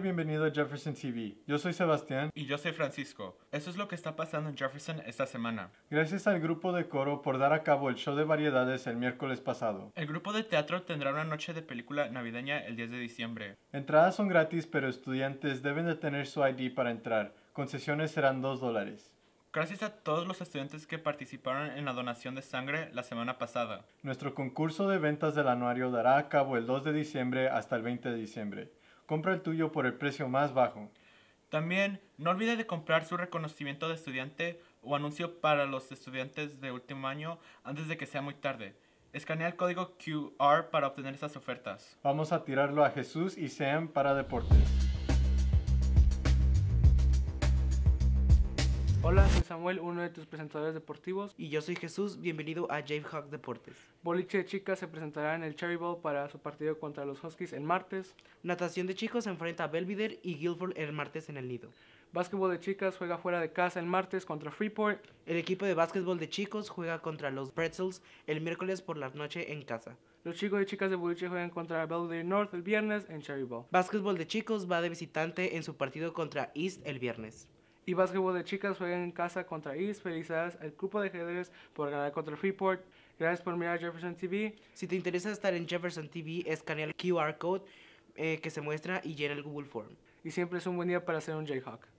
bienvenido a Jefferson TV. Yo soy Sebastián. Y yo soy Francisco. Eso es lo que está pasando en Jefferson esta semana. Gracias al grupo de coro por dar a cabo el show de variedades el miércoles pasado. El grupo de teatro tendrá una noche de película navideña el 10 de diciembre. Entradas son gratis, pero estudiantes deben de tener su ID para entrar. Concesiones serán 2 dólares. Gracias a todos los estudiantes que participaron en la donación de sangre la semana pasada. Nuestro concurso de ventas del anuario dará a cabo el 2 de diciembre hasta el 20 de diciembre. Compra el tuyo por el precio más bajo. También no olvide de comprar su reconocimiento de estudiante o anuncio para los estudiantes de último año antes de que sea muy tarde. Escanea el código QR para obtener esas ofertas. Vamos a tirarlo a Jesús y Sam para deportes. Hola, soy Samuel, uno de tus presentadores deportivos. Y yo soy Jesús, bienvenido a Jave Hawk Deportes. Boliche de chicas se presentará en el Cherry Bowl para su partido contra los Huskies el martes. Natación de chicos se enfrenta a Belvider y Guilford el martes en el Nido. Básquetbol de chicas juega fuera de casa el martes contra Freeport. El equipo de básquetbol de chicos juega contra los Pretzels el miércoles por la noche en casa. Los chicos y chicas de boliche juegan contra Belvider North el viernes en Cherry Bowl. Básquetbol de chicos va de visitante en su partido contra East el viernes y básquetbol de chicas juegan en casa contra East. Felicidades al grupo de ajedrez por ganar contra Freeport. Gracias por mirar Jefferson TV. Si te interesa estar en Jefferson TV, escanea el QR code eh, que se muestra y llena el Google Form. Y siempre es un buen día para hacer un Jayhawk.